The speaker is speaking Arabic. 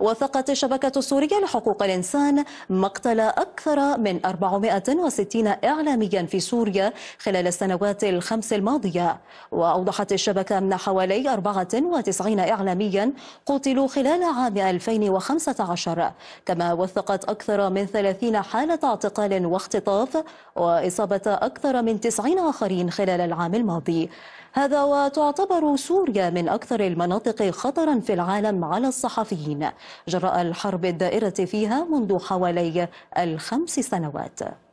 وثقت الشبكة السورية لحقوق الإنسان مقتل أكثر من 460 إعلاميا في سوريا خلال السنوات الخمس الماضية وأوضحت الشبكة أن حوالي 94 إعلاميا قتلوا خلال عام 2015 كما وثقت أكثر من 30 حالة اعتقال واختطاف وإصابة أكثر من 90 آخرين خلال العام الماضي هذا وتعتبر سوريا من أكثر المناطق خطرا في العالم على الصحفيين جراء الحرب الدائرة فيها منذ حوالي الخمس سنوات